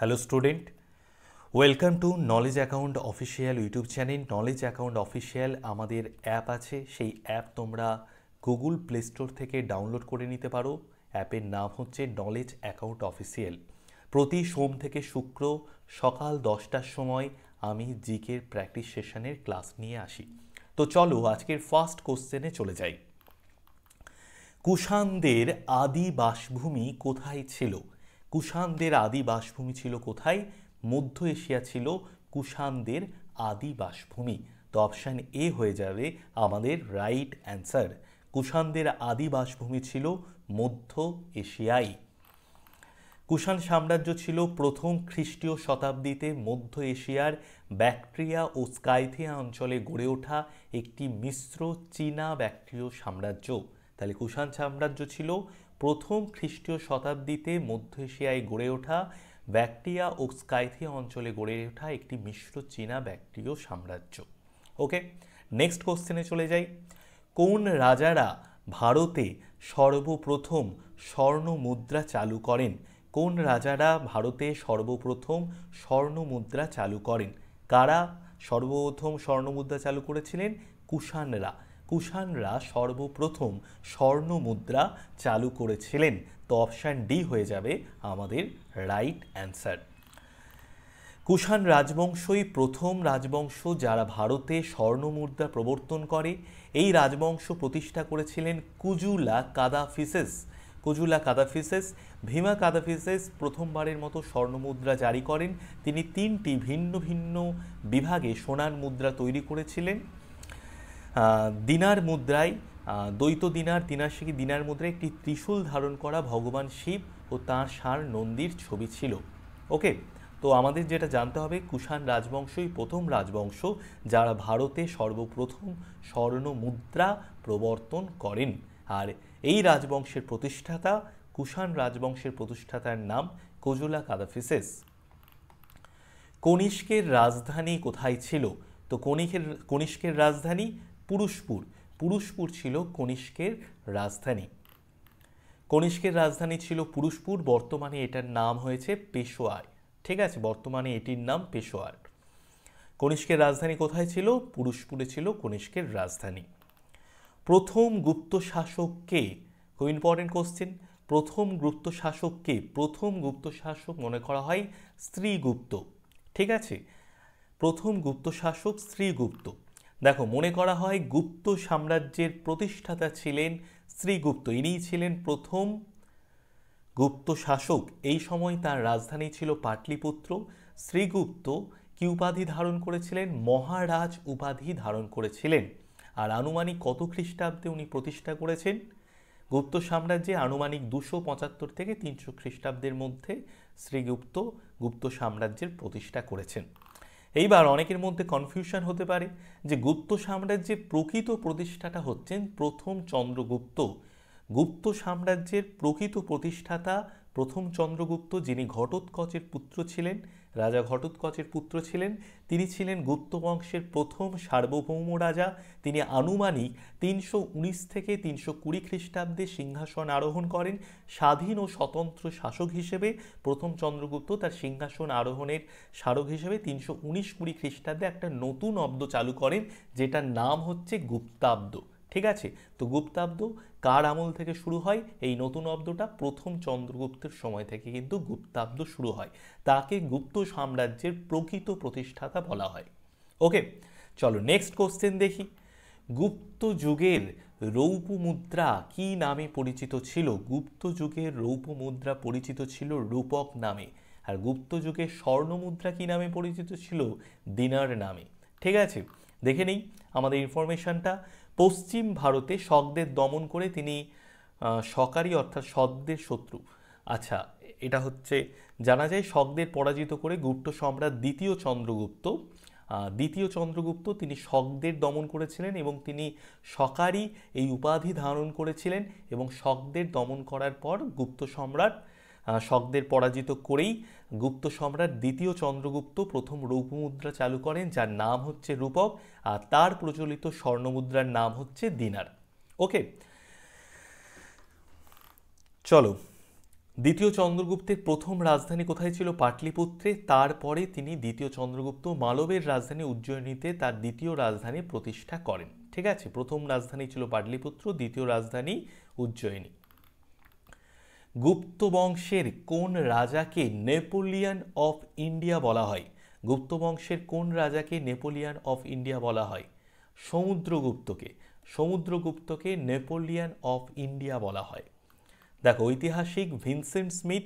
hello student welcome to knowledge account official YouTube channel knowledge account official আমাদের app আছে সেই app তোমরা Google play store থেকে download করে নিতে পারো অ্যাপের নাম হচ্ছে নলেজ অ্যাকাউন্ট অফিসিয়াল প্রতি সোম থেকে শুক্র সকাল দশটার সময় আমি জিকের প্র্যাকটিস সেশনের ক্লাস নিয়ে আসি তো চলো আজকের ফার্স্ট কোশ্চেনে চলে যাই কুষাণদের আদি বাসভূমি কোথায় ছিল কুষাণদের আদি বাসভূমি ছিল কোথায় মধ্য এশিয়া ছিল কুষাণদের আদি বাসভূমি তো অপশান এ হয়ে যাবে আমাদের রাইট অ্যান্সার কুষাণদের আদি বাসভূমি ছিল মধ্য এশিয়াই কুষাণ সাম্রাজ্য ছিল প্রথম খ্রিস্টীয় শতাব্দীতে মধ্য এশিয়ার ব্যাকট্রিয়া ও স্কাইথিয়া অঞ্চলে গড়ে ওঠা একটি মিশ্র চীনা ব্যাকট্রিয় সাম্রাজ্য তাহলে কুষাণ সাম্রাজ্য ছিল প্রথম খ্রিস্টীয় শতাব্দীতে মধ্য এশিয়ায় গড়ে ওঠা ব্যাকটিয়া ও স্কাইথিয়া অঞ্চলে গড়ে ওঠা একটি মিশ্র চীনা ব্যাকটিয় সাম্রাজ্য ওকে নেক্সট কোশ্চেনে চলে যাই কোন রাজারা ভারতে সর্বপ্রথম স্বর্ণ মুদ্রা চালু করেন কোন রাজারা ভারতে সর্বপ্রথম স্বর্ণ মুদ্রা চালু করেন কারা সর্বপ্রথম স্বর্ণ মুদ্রা চালু করেছিলেন কুষাণরা কুষাণরা সর্বপ্রথম স্বর্ণ মুদ্রা চালু করেছিলেন তো অপশান ডি হয়ে যাবে আমাদের রাইট অ্যান্সার কুষাণ রাজবংশই প্রথম রাজবংশ যারা ভারতে স্বর্ণ মুদ্রা প্রবর্তন করে এই রাজবংশ প্রতিষ্ঠা করেছিলেন কুজুলা কাদাফিসেস কুজুলা কাদাফিসেস ভীমা কাদাফিসেস প্রথমবারের মতো স্বর্ণমুদ্রা জারি করেন তিনি তিনটি ভিন্ন ভিন্ন বিভাগে সোনার মুদ্রা তৈরি করেছিলেন দিনার মুদ্রায় দ্বৈত দিনার তিনাশিকি দিনার মুদ্রায় একটি ত্রিশূল ধারণ করা ভগবান শিব ও তাঁর সার নন্দীর ছবি ছিল ওকে তো আমাদের যেটা জানতে হবে কুষাণ রাজবংশই প্রথম রাজবংশ যারা ভারতে সর্বপ্রথম স্বর্ণ মুদ্রা প্রবর্তন করেন আর এই রাজবংশের প্রতিষ্ঠাতা কুষাণ রাজবংশের প্রতিষ্ঠাতার নাম কজুলা কাদাফিসেস কনিষ্কের রাজধানী কোথায় ছিল তো কনিকের কনিষ্কের রাজধানী পুরুষপুর পুরুষপুর ছিল কনিষ্কের রাজধানী কনিষ্কের রাজধানী ছিল পুরুষপুর বর্তমানে এটার নাম হয়েছে পেশোয়ার ঠিক আছে বর্তমানে এটির নাম পেশোয়ার কনিষ্কের রাজধানী কোথায় ছিল পুরুষপুরে ছিল কনিষ্কের রাজধানী প্রথম গুপ্ত শাসক কে খুব ইম্পর্টেন্ট কোশ্চেন প্রথম গুপ্ত শাসককে প্রথম গুপ্ত শাসক মনে করা হয় স্ত্রীগুপ্ত ঠিক আছে প্রথম গুপ্ত শাসক স্ত্রীগুপ্ত দেখো মনে করা হয় গুপ্ত সাম্রাজ্যের প্রতিষ্ঠাতা ছিলেন শ্রীগুপ্ত ইনিই ছিলেন প্রথম গুপ্ত শাসক এই সময় তার রাজধানী ছিল পাটলিপুত্র শ্রীগুপ্ত কি উপাধি ধারণ করেছিলেন মহারাজ উপাধি ধারণ করেছিলেন আর আনুমানিক কত খ্রিস্টাব্দে উনি প্রতিষ্ঠা করেছেন গুপ্ত সাম্রাজ্যে আনুমানিক দুশো পঁচাত্তর থেকে তিনশো খ্রিস্টাব্দের মধ্যে শ্রীগুপ্ত গুপ্ত সাম্রাজ্যের প্রতিষ্ঠা করেছেন এইবার অনেকের মধ্যে কনফিউশন হতে পারে যে গুপ্ত সাম্রাজ্যের প্রকৃত প্রতিষ্ঠাতা হচ্ছেন প্রথম চন্দ্রগুপ্ত গুপ্ত সাম্রাজ্যের প্রকৃত প্রতিষ্ঠাতা প্রথম চন্দ্রগুপ্ত যিনি ঘটোৎকচের পুত্র ছিলেন রাজা ঘটোৎকচের পুত্র ছিলেন তিনি ছিলেন গুপ্ত বংশের প্রথম সার্বভৌম রাজা তিনি আনুমানিক তিনশো উনিশ থেকে তিনশো কুড়ি খ্রিস্টাব্দে সিংহাসন আরোহণ করেন স্বাধীন ও স্বতন্ত্র শাসক হিসেবে প্রথম চন্দ্রগুপ্ত তার সিংহাসন আরোহণের স্মারক হিসেবে তিনশো উনিশ কুড়ি খ্রিস্টাব্দে একটা নতুন অব্দ চালু করেন যেটার নাম হচ্ছে গুপ্তাব্দ ঠিক আছে তো গুপ্তাব্দ কার আমল থেকে শুরু হয় এই নতুন অব্দটা প্রথম চন্দ্রগুপ্তের সময় থেকে কিন্তু গুপ্তাব্দ শুরু হয় তাকে গুপ্ত সাম্রাজ্যের প্রকৃত প্রতিষ্ঠাতা বলা হয় ওকে চলো নেক্সট কোশ্চেন দেখি গুপ্ত যুগের রৌপ মুদ্রা কি নামে পরিচিত ছিল গুপ্ত যুগের রৌপ মুদ্রা পরিচিত ছিল রূপক নামে আর গুপ্ত যুগের স্বর্ণ মুদ্রা কী নামে পরিচিত ছিল দিনার নামে ঠিক আছে দেখে নেই আমাদের ইনফরমেশানটা পশ্চিম ভারতে শকদের দমন করে তিনি সকারি অর্থাৎ সদ্যের শত্রু আচ্ছা এটা হচ্ছে জানা যায় শকদের পরাজিত করে গুপ্ত সম্রাট দ্বিতীয় চন্দ্রগুপ্ত দ্বিতীয় চন্দ্রগুপ্ত তিনি শকদের দমন করেছিলেন এবং তিনি সকারি এই উপাধি ধারণ করেছিলেন এবং শকদের দমন করার পর গুপ্ত সম্রাট শকদের পরাজিত করেই গুপ্ত সম্রাট দ্বিতীয় চন্দ্রগুপ্ত প্রথম রৌপমুদ্রা চালু করেন যার নাম হচ্ছে রূপক আর তার প্রচলিত স্বর্ণমুদ্রার নাম হচ্ছে দিনার ওকে চলো দ্বিতীয় চন্দ্রগুপ্তের প্রথম রাজধানী কোথায় ছিল পাটলিপুত্রে তারপরে তিনি দ্বিতীয় চন্দ্রগুপ্ত মালবের রাজধানী উজ্জয়িনীতে তার দ্বিতীয় রাজধানী প্রতিষ্ঠা করেন ঠিক আছে প্রথম রাজধানী ছিল পাটলিপুত্র দ্বিতীয় রাজধানী উজ্জয়িনী গুপ্ত বংশের কোন রাজাকে নেপোলিয়ান অফ ইন্ডিয়া বলা হয় গুপ্ত বংশের কোন রাজাকে নেপোলিয়ান অফ ইন্ডিয়া বলা হয় সমুদ্রগুপ্তকে সমুদ্রগুপ্তকে নেপোলিয়ান অফ ইন্ডিয়া বলা হয় দেখো ঐতিহাসিক Vincent Smith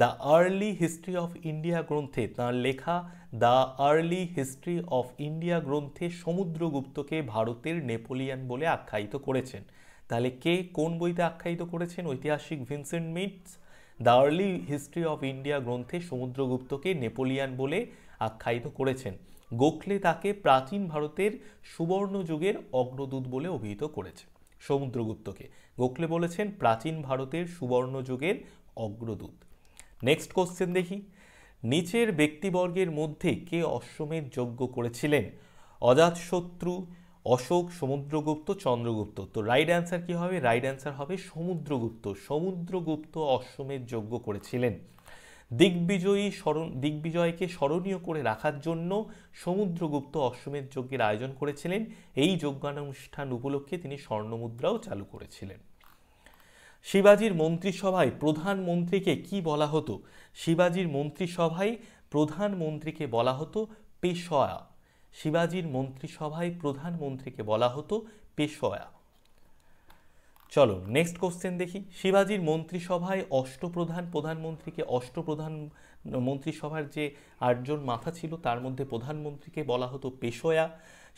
the early history of India গ্রন্থে তাঁর লেখা the early history of India গ্রন্থে সমুদ্রগুপ্তকে ভারতের নেপোলিয়ান বলে আখ্যায়িত করেছেন তাহলে কে কোন বইতে আখ্যায়িত করেছেন ঐতিহাসিক ভিনসেন্ট মিটস the early history of India গ্রন্থে সমুদ্রগুপ্তকে নেপোলিয়ান বলে আখ্যায়িত করেছেন গোখলে তাকে প্রাচীন ভারতের সুবর্ণ যুগের অগ্রদূত বলে অভিহিত করেছে সমুদ্রগুপ্তকে গোখলে বলেছেন প্রাচীন ভারতের সুবর্ণ যুগের অগ্রদূত নেক্সট কোশ্চেন দেখি নিচের ব্যক্তিবর্গের মধ্যে কে অশ্বমেধ যজ্ঞ করেছিলেন অজাতশত্রু অশোক সমুদ্রগুপ্ত চন্দ্রগুপ্ত তো রাইট অ্যান্সার কী হবে রাইট অ্যান্সার হবে সমুদ্রগুপ্ত সমুদ্রগুপ্ত অশ্বমেধ যজ্ঞ করেছিলেন দিগ্বিজয়ী স্মরণ দিগ্বিজয়কে স্মরণীয় করে রাখার জন্য সমুদ্রগুপ্ত অশ্বমেধ যজ্ঞের আয়োজন করেছিলেন এই যজ্ঞানুষ্ঠান উপলক্ষে তিনি স্বর্ণমুদ্রাও চালু করেছিলেন শিবাজির মন্ত্রিসভায় প্রধানমন্ত্রীকে কি বলা হতো শিবাজির মন্ত্রিসভায় প্রধানমন্ত্রীকে বলা হতো পেশয়া শিবাজির মন্ত্রিসভায় প্রধানমন্ত্রীকে বলা হতো পেশোয়া চলো নেক্সট কোশ্চেন দেখি শিবাজির মন্ত্রিসভায় অষ্টপ্রধান প্রধানমন্ত্রীকে অষ্টপ্রধান মন্ত্রিসভার যে আটজন মাথা ছিল তার মধ্যে প্রধানমন্ত্রীকে বলা হতো পেশোয়া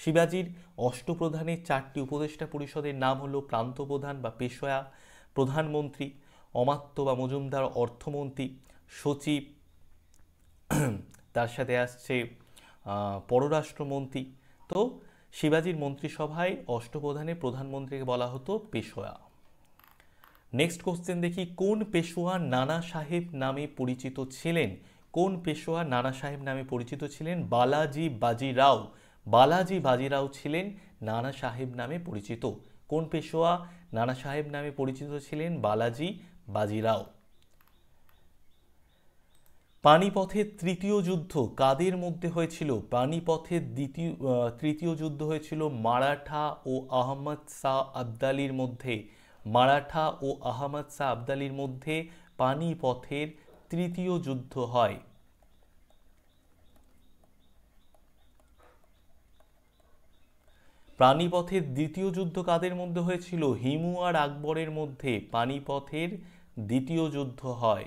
শিবাজির অষ্টপ্রধানের চারটি উপদেষ্টা পরিষদের নাম হলো প্রান্তপ্রধান বা পেশোয়া প্রধানমন্ত্রী অমাত্য বা মজুমদার অর্থমন্ত্রী সচিব তার সাথে আসছে পররাষ্ট্রমন্ত্রী তো শিবাজির মন্ত্রিসভায় অষ্টপ্রধানে প্রধানমন্ত্রীকে বলা হতো পেশোয়া নেক্সট কোশ্চেন দেখি কোন পেশোয়া নানা সাহেব নামে পরিচিত ছিলেন কোন পেশোয়া নানা সাহেব নামে পরিচিত ছিলেন বালাজি বাজিরাও বালাজি বাজিরাও ছিলেন নানা সাহেব নামে পরিচিত কোন পেশোয়া নানা সাহেব নামে পরিচিত ছিলেন বালাজি বাজিরাও পানিপথের তৃতীয় যুদ্ধ কাদের মধ্যে হয়েছিল পানিপথের দ্বিতীয় তৃতীয় যুদ্ধ হয়েছিল মারাঠা ও আহমদ শাহ আবদালির মধ্যে মারাঠা ও আহমদ শাহ আবদালির মধ্যে পানিপথের তৃতীয় যুদ্ধ হয় প্রাণীপথের দ্বিতীয় যুদ্ধ কাদের মধ্যে হয়েছিল হিমু আর আকবরের মধ্যে পানিপথের দ্বিতীয় যুদ্ধ হয়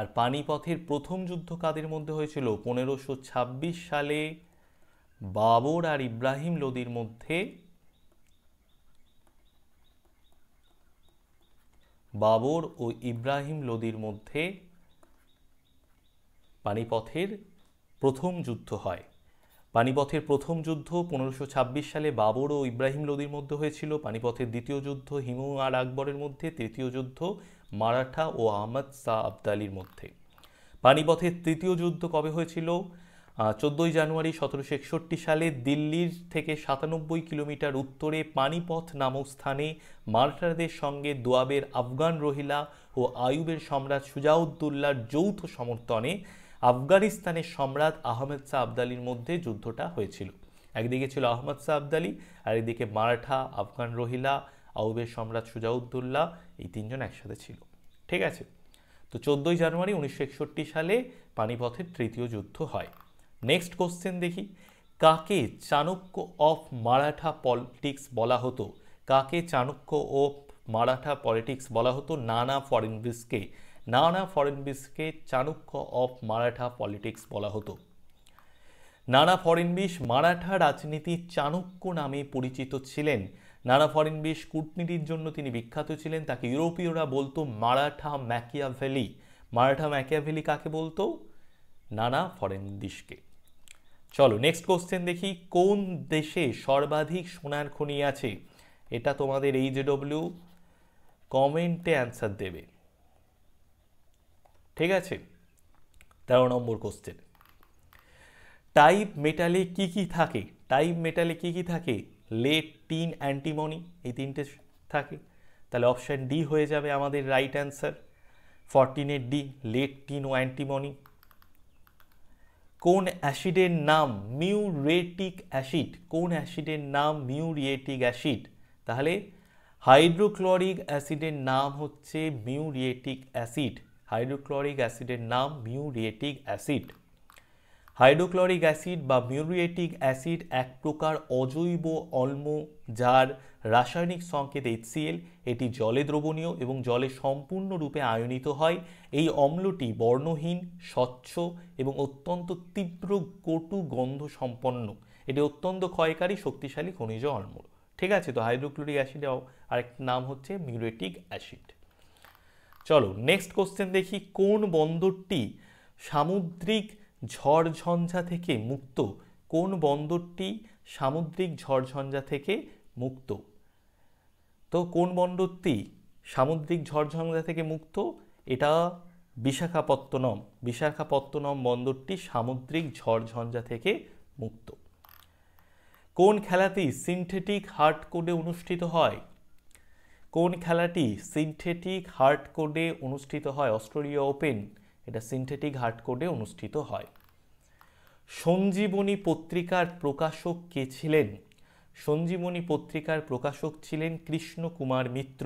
আর পানিপথের প্রথম যুদ্ধ কাদের মধ্যে হয়েছিল পনেরোশো ছাব্বিশ সালে বাবর আর ইব্রাহিম লোদির মধ্যে বাবর ও ইব্রাহিম লোদির মধ্যে পানিপথের প্রথম যুদ্ধ হয় পানিপথের প্রথম যুদ্ধ পনেরোশো সালে বাবর ও ইব্রাহিম লোদির মধ্যে হয়েছিল পানিপথের দ্বিতীয় যুদ্ধ হিমু আর আকবরের মধ্যে তৃতীয় যুদ্ধ মারাঠা ও আহমদ শাহ আবদালির মধ্যে পানিপথের তৃতীয় যুদ্ধ কবে হয়েছিল চোদ্দোই জানুয়ারি সতেরোশো একষট্টি সালে দিল্লির থেকে সাতানব্বই কিলোমিটার উত্তরে পানিপথ নামক স্থানে মারাঠাদের সঙ্গে দোয়াবের আফগান রোহিলা ও আয়ুবের সম্রাট সুজাউদ্দুল্লার যৌথ সমর্থনে আফগানিস্তানের সম্রাট আহমেদ শাহ আবদালির মধ্যে যুদ্ধটা হয়েছিল একদিকে ছিল আহমদ শাহ আবদালি আর একদিকে মারাঠা আফগান রোহিলা আউবের সম্রাট সুজাউদ্দুল্লাহ এই তিনজন একসাথে ছিল ঠিক আছে তো চোদ্দোই জানুয়ারি উনিশশো সালে পানিপথের তৃতীয় যুদ্ধ হয় নেক্সট কোশ্চেন দেখি কাকে চাণক্য অফ মারাঠা পলিটিক্স বলা হতো কাকে চাণক্য অফ মারাঠা পলিটিক্স বলা হতো নানা ফরেন বিসকে নানা ফরেন বিসকে চাণক্য অফ মারাঠা পলিটিক্স বলা হতো নানা ফরেনবিশ মারাঠা রাজনীতির চাণক্য নামে পরিচিত ছিলেন নানা ফরেনবিশ কূটনীতির জন্য তিনি বিখ্যাত ছিলেন তাকে ইউরোপীয়রা বলতো মারাঠা ম্যাকিয়াভেলি মারাঠা ম্যাকিয়াভেলি কাকে বলতো নানা ফরেনবিশকে চলো নেক্সট কোশ্চেন দেখি কোন দেশে সর্বাধিক সোনার খনি আছে এটা তোমাদের এই যে ডব্লিউ কমেন্টে অ্যান্সার দেবে ঠিক আছে তেরো নম্বর কোশ্চেন টাইপ মেটালে কি কি থাকে টাইপ মেটালে কি কি থাকে লেট টিন অ্যান্টিমনি এই তিনটে থাকে তাহলে অপশান ডি হয়ে যাবে আমাদের রাইট অ্যান্সার ফরটিনের ডি লেট টিন ও অ্যান্টিমনি কোন অ্যাসিডের নাম মিউরেটিক অ্যাসিড কোন অ্যাসিডের নাম মিউরিয়েটিক অ্যাসিড তাহলে হাইড্রোক্লোরিক অ্যাসিডের নাম হচ্ছে মিউরিয়েটিক অ্যাসিড হাইড্রোক্লোরিক অ্যাসিডের নাম মিউরিয়েটিক অ্যাসিড হাইড্রোক্লোরিক অ্যাসিড বা মিউরিয়েটিক অ্যাসিড এক প্রকার অজৈব অম্ল যার রাসায়নিক সংকেত এইচসিএল এটি জলে দ্রবণীয় এবং জলে সম্পূর্ণরূপে আয়নিত হয় এই অম্লটি বর্ণহীন স্বচ্ছ এবং অত্যন্ত তীব্র কটু গন্ধ সম্পন্ন এটি অত্যন্ত ক্ষয়কারী শক্তিশালী খনিজ অম্ল ঠিক আছে তো হাইড্রোক্লোরিক অ্যাসিডের আরেকটি নাম হচ্ছে মিউরেটিক অ্যাসিড চলো নেক্সট কোশ্চেন দেখি কোন বন্দরটি সামুদ্রিক ঝড়ঝঞ্ঝা থেকে মুক্ত কোন বন্দরটি সামুদ্রিক ঝড়ঝঞ্ঝা থেকে মুক্ত তো কোন বন্দরটি সামুদ্রিক ঝড়ঝঞ্ঝা থেকে মুক্ত এটা বিশাখাপত্তনম বিশাখাপত্তনম বন্দরটি সামুদ্রিক ঝড়ঝঞ্ঝা থেকে মুক্ত কোন খেলাটি সিনথেটিক হার্ট কোডে অনুষ্ঠিত হয় কোন খেলাটি সিনথেটিক হার্ট কোডে অনুষ্ঠিত হয় অস্ট্রেলিয়া ওপেন এটা সিনথেটিক হার্ডকোডে অনুষ্ঠিত হয় সঞ্জীবনী পত্রিকার প্রকাশক কে ছিলেন সঞ্জীবনী পত্রিকার প্রকাশক ছিলেন কৃষ্ণকুমার মিত্র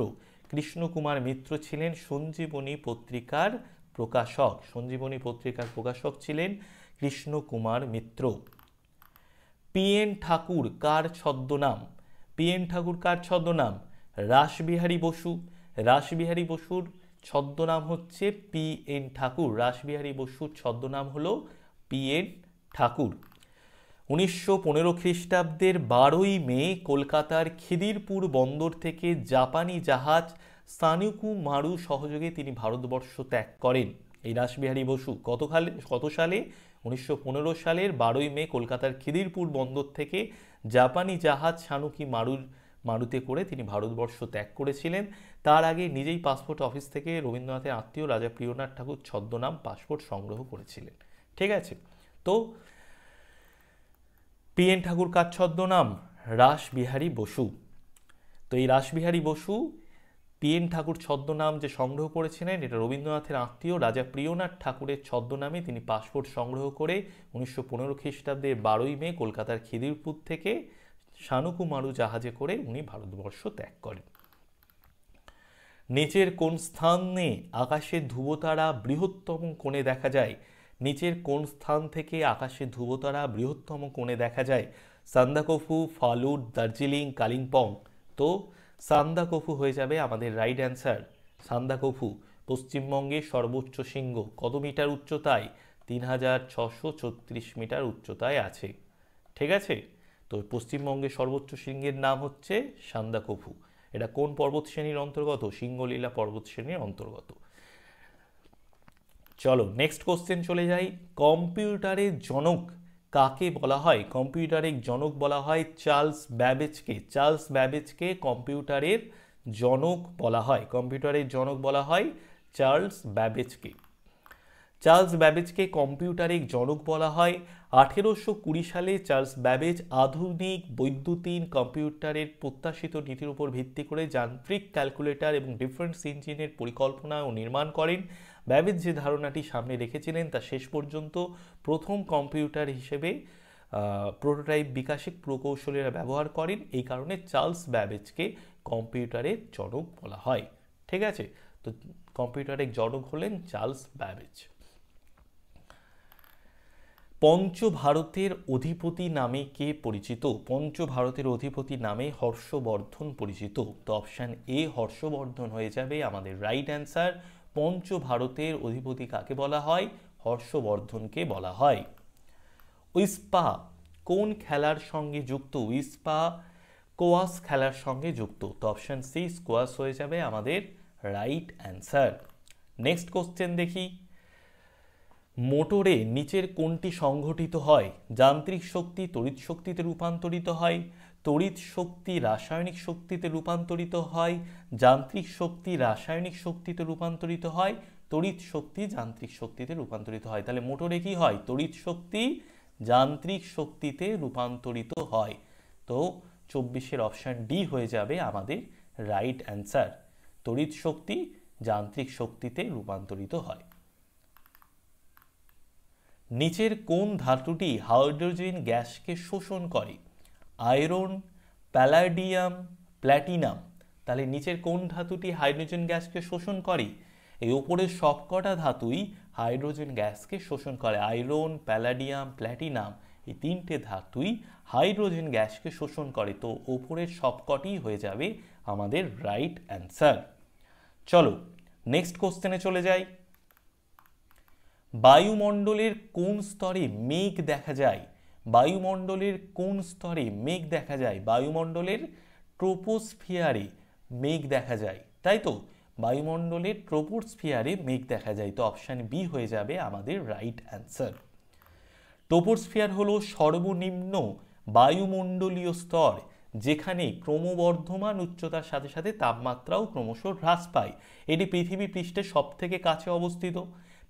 কৃষ্ণকুমার মিত্র ছিলেন সঞ্জীবনী পত্রিকার প্রকাশক সঞ্জীবনী পত্রিকার প্রকাশক ছিলেন কৃষ্ণকুমার মিত্র পি এন ঠাকুর কার ছদ্মনাম পি এন ঠাকুর কার ছদ্মনাম রাসবিহারী বসু রাসবিহারী বসুর ছদ্মনাম হচ্ছে পি এন ঠাকুর রাসবিহারী বসুর ছদ্মনাম হলো পি এন ঠাকুর উনিশশো পনেরো খ্রিস্টাব্দের বারোই মে কলকাতার খিদিরপুর বন্দর থেকে জাপানি জাহাজ সানুকু মারু সহযোগে তিনি ভারতবর্ষ ত্যাগ করেন এই রাসবিহারী বসু গতকাল কত সালে উনিশশো সালের বারোই মে কলকাতার খিদিরপুর বন্দর থেকে জাপানি জাহাজ সানুকি মারুর মারুতে করে তিনি ভারতবর্ষ ত্যাগ করেছিলেন তার আগে নিজেই পাসপোর্ট অফিস থেকে রবীন্দ্রনাথের আত্মীয় রাজা প্রিয়নাথ ঠাকুর ছদ্মনাম পাসপোর্ট সংগ্রহ করেছিলেন ঠিক আছে তো পিএন ঠাকুর কার ছদ্মনাম রাসবিহারী বসু তো এই রাসবিহারী বসু পিএন ঠাকুর ছদ্মনাম যে সংগ্রহ করেছিলেন এটা রবীন্দ্রনাথের আত্মীয় রাজা প্রিয়নাথ ঠাকুরের ছদ্মনামে তিনি পাসপোর্ট সংগ্রহ করে উনিশশো পনেরো খ্রিস্টাব্দের বারোই মে কলকাতার খিদিরপুর থেকে শানুকুমারু জাহাজে করে উনি ভারতবর্ষ ত্যাগ করেন নিচের কোন স্থানে আকাশে ধ্রুবতারা বৃহত্তম কোণে দেখা যায় নিচের কোন স্থান থেকে আকাশে ধ্রুবতারা বৃহত্তম কোণে দেখা যায় সান্দাকফু ফালুট দার্জিলিং কালিম্পং তো সান্দাকফু হয়ে যাবে আমাদের রাইট অ্যান্সার সান্দাকফু পশ্চিমবঙ্গের সর্বোচ্চ শৃঙ্গ কত মিটার উচ্চতায় তিন হাজার ছশো ছত্রিশ মিটার উচ্চতায় আছে ঠিক আছে তো পশ্চিমবঙ্গের সর্বোচ্চ শৃঙ্গের নাম হচ্ছে সান্দাকফু এটা কোন পর্বত শ্রেণীর অন্তর্গত সিংহলীলা পর্বত শ্রেণীর অন্তর্গত চলো নেক্সট কোশ্চেন চলে যাই কম্পিউটারের জনক কাকে বলা হয় কম্পিউটারের জনক বলা হয় চার্লস ব্যাবেজকে চার্লস ব্যাবেজকে কম্পিউটারের জনক বলা হয় কম্পিউটারের জনক বলা হয় চার্লস ব্যাবেজকে চার্লস ব্যাবেজকে কম্পিউটারের জনক বলা হয় আঠেরোশো কুড়ি সালে চার্লস ব্যাবেজ আধুনিক বৈদ্যুতিন কম্পিউটারের প্রত্যাশিত নীতির উপর ভিত্তি করে যান্ত্রিক ক্যালকুলেটর এবং ডিফারেন্স ইঞ্জিনের পরিকল্পনা ও নির্মাণ করেন ব্যাবেজ যে ধারণাটি সামনে রেখেছিলেন তা শেষ পর্যন্ত প্রথম কম্পিউটার হিসেবে প্রোটোটাইপ বিকাশিক প্রকৌশলীরা ব্যবহার করেন এই কারণে চার্লস ব্যাবেজকে কম্পিউটারের জনক বলা হয় ঠিক আছে তো কম্পিউটারের জনক হলেন চার্লস ব্যাবেজ পঞ্চভারতের অধিপতি নামে কে পরিচিত পঞ্চভারতের অধিপতি নামে হর্ষবর্ধন পরিচিত তো অপশান এ হর্ষবর্ধন হয়ে যাবে আমাদের রাইট অ্যান্সার পঞ্চভারতের অধিপতি কাকে বলা হয় হর্ষবর্ধনকে বলা হয় উইস্পা কোন খেলার সঙ্গে যুক্ত উইস্পা কোয়াস খেলার সঙ্গে যুক্ত তো অপশান সি স্কোয়াস হয়ে যাবে আমাদের রাইট অ্যান্সার নেক্সট কোশ্চেন দেখি মোটরে নিচের কোনটি সংঘটিত হয় যান্ত্রিক শক্তি তড়িৎ শক্তিতে রূপান্তরিত হয় তড়িৎ শক্তি রাসায়নিক শক্তিতে রূপান্তরিত হয় যান্ত্রিক শক্তি রাসায়নিক শক্তিতে রূপান্তরিত হয় তড়িৎ শক্তি যান্ত্রিক শক্তিতে রূপান্তরিত হয় তাহলে মোটরে কি হয় তড়িৎ শক্তি যান্ত্রিক শক্তিতে রূপান্তরিত হয় তো চব্বিশের অপশান ডি হয়ে যাবে আমাদের রাইট অ্যান্সার তড়িৎ শক্তি যান্ত্রিক শক্তিতে রূপান্তরিত হয় নিচের কোন ধাতুটি হাইড্রোজেন গ্যাসকে শোষণ করে আয়রন প্যালাডিয়াম প্ল্যাটিনাম তাহলে নিচের কোন ধাতুটি হাইড্রোজেন গ্যাসকে শোষণ করে এই ওপরের সবকটা ধাতুই হাইড্রোজেন গ্যাসকে শোষণ করে আয়রন প্যালাডিয়াম প্ল্যাটিনাম এই তিনটে ধাতুই হাইড্রোজেন গ্যাসকে শোষণ করে তো ওপরের সবকটি হয়ে যাবে আমাদের রাইট অ্যান্সার চলো নেক্সট কোশ্চেনে চলে যাই বায়ুমণ্ডলের কোন স্তরে মেঘ দেখা যায় বায়ুমণ্ডলের কোন স্তরে মেঘ দেখা যায় বায়ুমণ্ডলের ট্রোপোস্ফিয়ারে মেঘ দেখা যায় তাই তো বায়ুমণ্ডলের ট্রোপোস্ফিয়ারে মেঘ দেখা যায় তো অপশান বি হয়ে যাবে আমাদের রাইট অ্যান্সার ট্রোপোস্ফিয়ার হল সর্বনিম্ন বায়ুমণ্ডলীয় স্তর যেখানে ক্রমবর্ধমান উচ্চতার সাথে সাথে তাপমাত্রাও ক্রমশ হ্রাস পায় এটি পৃথিবী পৃষ্ঠের সবথেকে কাছে অবস্থিত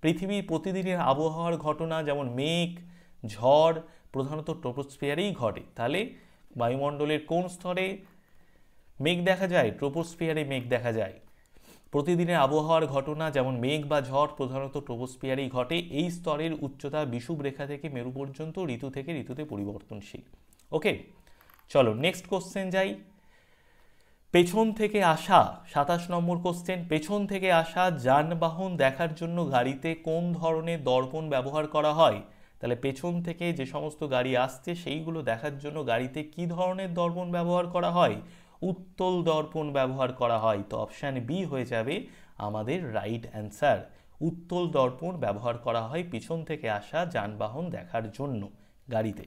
পৃথিবীর প্রতিদিনের আবহাওয়ার ঘটনা যেমন মেঘ ঝড় প্রধানত ট্রোপোস্ফিয়ারেই ঘটে তাহলে বায়ুমণ্ডলের কোন স্তরে মেঘ দেখা যায় ট্রোপোস্ফিয়ারে মেঘ দেখা যায় প্রতিদিনের আবহাওয়ার ঘটনা যেমন মেঘ বা ঝড় প্রধানত ট্রোপোস্ফিয়ারেই ঘটে এই স্তরের উচ্চতা বিষুব রেখা থেকে মেরু পর্যন্ত ঋতু থেকে ঋতুতে পরিবর্তনশীল ওকে চলো নেক্সট কোশ্চেন যাই পেছন থেকে আসা সাতাশ নম্বর কোশ্চেন পেছন থেকে আসা যানবাহন দেখার জন্য গাড়িতে কোন ধরনের দর্পণ ব্যবহার করা হয় তাহলে পেছন থেকে যে সমস্ত গাড়ি আসছে সেইগুলো দেখার জন্য গাড়িতে কি ধরনের দর্পণ ব্যবহার করা হয় উত্তল দর্পণ ব্যবহার করা হয় তো অপশান বি হয়ে যাবে আমাদের রাইট অ্যান্সার উত্তল দর্পণ ব্যবহার করা হয় পিছন থেকে আসা যানবাহন দেখার জন্য গাড়িতে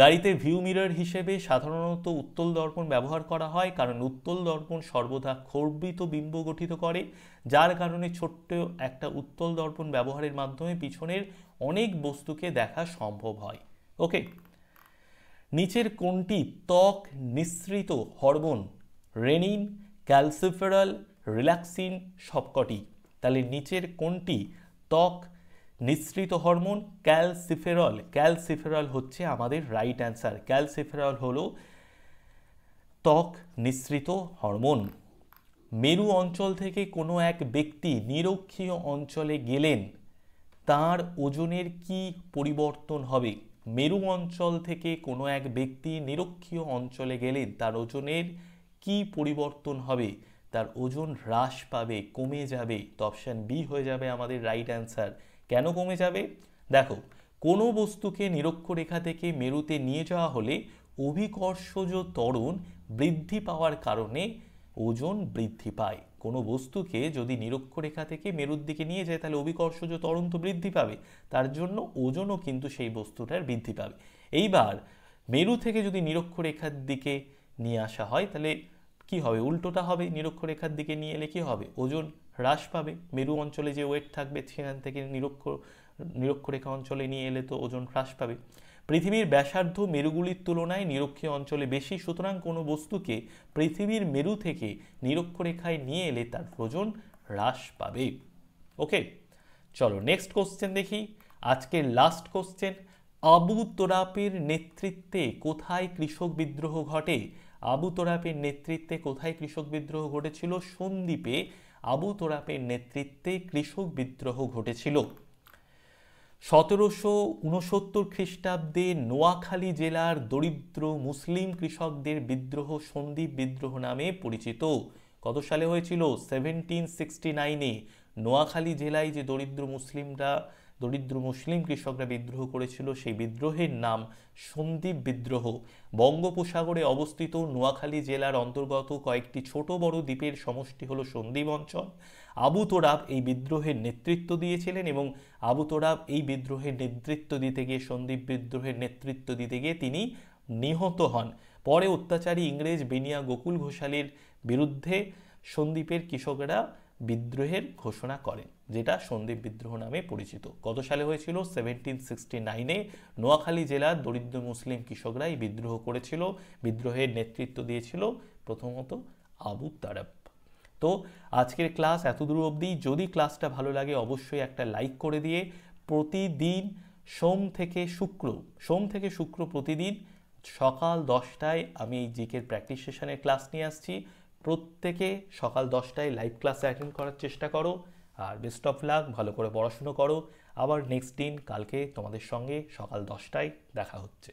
গাড়িতে ভিউ মিরর হিসেবে সাধারণত উত্তল দর্পণ ব্যবহার করা হয় কারণ উত্তল দর্পণ সর্বদা খর্বিত বিম্ব গঠিত করে যার কারণে ছোট্ট একটা উত্তল দর্পণ ব্যবহারের মাধ্যমে পিছনের অনেক বস্তুকে দেখা সম্ভব হয় ওকে নিচের কোনটি ত্বক নিঃসৃত হরমোন রেনিন ক্যালসিফেরাল রিল্যাক্সিন সবকটি তাহলে নিচের কোনটি ত্বক নিঃসৃত হরমোন ক্যালসিফেরল ক্যালসিফেরল হচ্ছে আমাদের রাইট অ্যান্সার ক্যালসিফেরল হল ত্বক নিঃসৃত হরমোন মেরু অঞ্চল থেকে কোনো এক ব্যক্তি নিরক্ষীয় অঞ্চলে গেলেন তার ওজনের কি পরিবর্তন হবে মেরু অঞ্চল থেকে কোনো এক ব্যক্তি নিরক্ষীয় অঞ্চলে গেলেন তার ওজনের কি পরিবর্তন হবে তার ওজন হ্রাস পাবে কমে যাবে তো অপশান বি হয়ে যাবে আমাদের রাইট অ্যান্সার কেন কমে যাবে দেখো কোনো বস্তুকে নিরক্ষরেখা থেকে মেরুতে নিয়ে যাওয়া হলে অভিকর্ষজ তরুণ বৃদ্ধি পাওয়ার কারণে ওজন বৃদ্ধি পায় কোনো বস্তুকে যদি নিরক্ষরেখা থেকে মেরুর দিকে নিয়ে যায় তাহলে অভিকর্ষজ তরুণ তো বৃদ্ধি পাবে তার জন্য ওজনও কিন্তু সেই বস্তুটার বৃদ্ধি পাবে এইবার মেরু থেকে যদি নিরক্ষরেখার দিকে নিয়ে আসা হয় তাহলে কি হবে উল্টোটা হবে নিরক্ষরেখার দিকে নিয়ে এলে কী হবে ওজন হ্রাস পাবে মেরু অঞ্চলে যে ওয়েট থাকবে সেখান থেকে নিরক্ষ নিরক্ষরেখা অঞ্চলে নিয়ে এলে তো ওজন হ্রাস পাবে পৃথিবীর ব্যাসার্ধ মেরুগুলির তুলনায় নিরক্ষীয় অঞ্চলে বেশি সুতরাং কোনো বস্তুকে পৃথিবীর মেরু থেকে নিরক্ষরেখায় নিয়ে এলে তার ওজন হ্রাস পাবে ওকে চলো নেক্সট কোশ্চেন দেখি আজকের লাস্ট কোশ্চেন আবু তোরাপের নেতৃত্বে কোথায় কৃষক বিদ্রোহ ঘটে আবু তোরাপের নেতৃত্বে কোথায় কৃষক বিদ্রোহ ঘটেছিল সন্দ্বীপে আবু তোরাপের নেতৃত্বে কৃষক বিদ্রোহ ঘটেছিল সতেরোশো উনসত্তর খ্রিস্টাব্দে নোয়াখালী জেলার দরিদ্র মুসলিম কৃষকদের বিদ্রোহ সন্দীপ বিদ্রোহ নামে পরিচিত কত সালে হয়েছিল সেভেন্টিন সিক্সটি নাইনে নোয়াখালী জেলায় যে দরিদ্র মুসলিমরা দরিদ্র মুসলিম কৃষকরা বিদ্রোহ করেছিল সেই বিদ্রোহের নাম সন্দ্বীপ বিদ্রোহ বঙ্গোপসাগরে অবস্থিত নোয়াখালী জেলার অন্তর্গত কয়েকটি ছোট বড় দ্বীপের সমষ্টি হল সন্দীপ অঞ্চল আবু তোরাব এই বিদ্রোহের নেতৃত্ব দিয়েছিলেন এবং আবু তোরাব এই বিদ্রোহের নেতৃত্ব দিতে গিয়ে সন্দ্বীপ বিদ্রোহের নেতৃত্ব দিতে গিয়ে তিনি নিহত হন পরে অত্যাচারী ইংরেজ বেনিয়া গোকুল ঘোষালের বিরুদ্ধে সন্দ্বীপের কৃষকরা বিদ্রোহের ঘোষণা করেন যেটা সন্দীপ বিদ্রোহ নামে পরিচিত কত সালে হয়েছিল সেভেন্টিন সিক্সটি নাইনে নোয়াখালী জেলার দরিদ্র মুসলিম কৃষকরা এই বিদ্রোহ করেছিল বিদ্রোহের নেতৃত্ব দিয়েছিল প্রথমত আবু তারাব তো আজকের ক্লাস এতদূর অবধি যদি ক্লাসটা ভালো লাগে অবশ্যই একটা লাইক করে দিয়ে প্রতিদিন সোম থেকে শুক্র সোম থেকে শুক্র প্রতিদিন সকাল দশটায় আমি এই জিকের প্র্যাকটিস সেশনের ক্লাস নিয়ে আসছি প্রত্যেকে সকাল দশটায় লাইভ ক্লাসে অ্যাটেন্ড করার চেষ্টা করো আর বেস্ট অফ লাক ভালো করে পড়াশুনো করো আবার নেক্সট দিন কালকে তোমাদের সঙ্গে সকাল দশটায় দেখা হচ্ছে